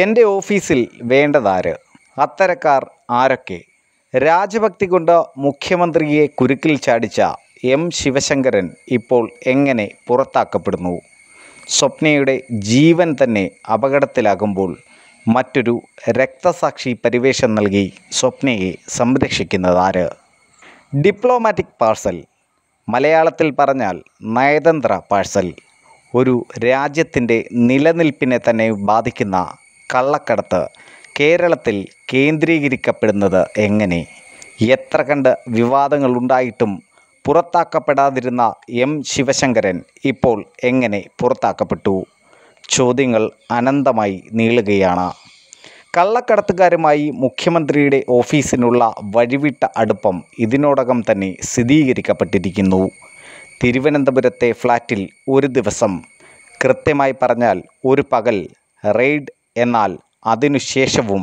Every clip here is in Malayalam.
എൻ്റെ ഓഫീസിൽ വേണ്ടതാര് അത്തരക്കാർ ആരൊക്കെ രാജഭക്തി കൊണ്ട് മുഖ്യമന്ത്രിയെ കുരുക്കിൽ ചാടിച്ച എം ശിവശങ്കരൻ ഇപ്പോൾ എങ്ങനെ പുറത്താക്കപ്പെടുന്നു സ്വപ്നയുടെ ജീവൻ തന്നെ അപകടത്തിലാകുമ്പോൾ മറ്റൊരു രക്തസാക്ഷി പരിവേഷം നൽകി സ്വപ്നയെ സംരക്ഷിക്കുന്നതാര് ഡിപ്ലോമാറ്റിക് പാഴ്സൽ മലയാളത്തിൽ പറഞ്ഞാൽ നയതന്ത്ര പാഴ്സൽ ഒരു രാജ്യത്തിൻ്റെ നിലനിൽപ്പിനെ തന്നെ ബാധിക്കുന്ന കള്ളക്കടത്ത് കേരളത്തിൽ കേന്ദ്രീകരിക്കപ്പെടുന്നത് എങ്ങനെ എത്ര കണ്ട് വിവാദങ്ങളുണ്ടായിട്ടും പുറത്താക്കപ്പെടാതിരുന്ന എം ശിവശങ്കരൻ ഇപ്പോൾ എങ്ങനെ പുറത്താക്കപ്പെട്ടു ചോദ്യങ്ങൾ അനന്തമായി നീളുകയാണ് കള്ളക്കടത്തുകാരുമായി മുഖ്യമന്ത്രിയുടെ ഓഫീസിനുള്ള വഴിവിട്ട അടുപ്പം ഇതിനോടകം തന്നെ സ്ഥിരീകരിക്കപ്പെട്ടിരിക്കുന്നു തിരുവനന്തപുരത്തെ ഫ്ലാറ്റിൽ ഒരു ദിവസം കൃത്യമായി പറഞ്ഞാൽ ഒരു പകൽ റെയ്ഡ് എന്നാൽ അതിനുശേഷവും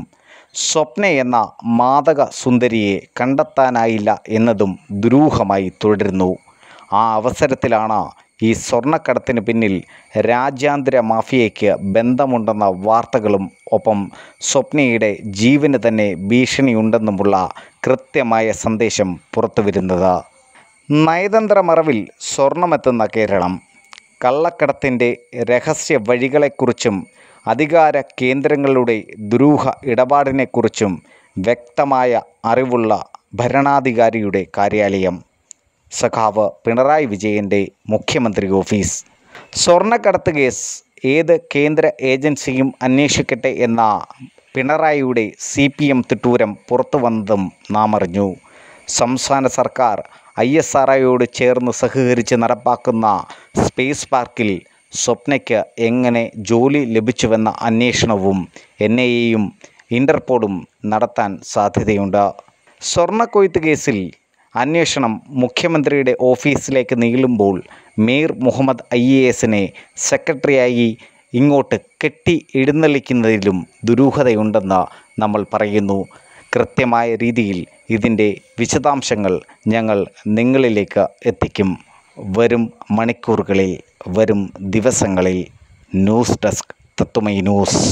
സ്വപ്ന എന്ന മാദക സുന്ദരിയെ കണ്ടെത്താനായില്ല എന്നതും ദുരൂഹമായി തുടരുന്നു ആ അവസരത്തിലാണ് ഈ സ്വർണ്ണക്കടത്തിന് പിന്നിൽ രാജ്യാന്തര മാഫിയയ്ക്ക് ബന്ധമുണ്ടെന്ന വാർത്തകളും ഒപ്പം സ്വപ്നയുടെ ജീവന് തന്നെ ഭീഷണിയുണ്ടെന്നുമുള്ള കൃത്യമായ സന്ദേശം പുറത്തുവരുന്നത് നയതന്ത്ര മറവിൽ സ്വർണമെത്തുന്ന കേരളം കള്ളക്കടത്തിൻ്റെ രഹസ്യ വഴികളെക്കുറിച്ചും അധികാര കേന്ദ്രങ്ങളുടെ ദുരൂഹ ഇടപാടിനെക്കുറിച്ചും വ്യക്തമായ അറിവുള്ള ഭരണാധികാരിയുടെ കാര്യാലയം സഖാവ് പിണറായി വിജയൻ്റെ മുഖ്യമന്ത്രി ഓഫീസ് സ്വർണ്ണക്കടത്ത് കേസ് ഏത് കേന്ദ്ര ഏജൻസിയും അന്വേഷിക്കട്ടെ എന്ന പിണറായിയുടെ സി പി എം തിട്ടൂരം പുറത്തു വന്നതും നാം അറിഞ്ഞു സംസ്ഥാന സർക്കാർ ഐ എസ് ആർ ചേർന്ന് സഹകരിച്ച് നടപ്പാക്കുന്ന സ്പേസ് പാർക്കിൽ സ്വപ്നയ്ക്ക് എങ്ങനെ ജോലി ലഭിച്ചുവെന്ന അന്വേഷണവും എൻ ഐ എയും ഇൻ്റർപോളും നടത്താൻ സാധ്യതയുണ്ട് സ്വർണ്ണക്കൊയ്ത്ത് കേസിൽ അന്വേഷണം മുഖ്യമന്ത്രിയുടെ ഓഫീസിലേക്ക് നീളുമ്പോൾ മീർ മുഹമ്മദ് ഐ എ എസിനെ സെക്രട്ടറിയായി ഇങ്ങോട്ട് കെട്ടി എഴുന്നള്ളിക്കുന്നതിലും ദുരൂഹതയുണ്ടെന്ന് നമ്മൾ പറയുന്നു കൃത്യമായ രീതിയിൽ ഇതിൻ്റെ വിശദാംശങ്ങൾ ഞങ്ങൾ നിങ്ങളിലേക്ക് എത്തിക്കും വരും മണിക്കൂറുകളിൽ വരും ദിവസങ്ങളിൽ ന്യൂസ് ഡെസ്ക് തത്വമൈ ന്യൂസ്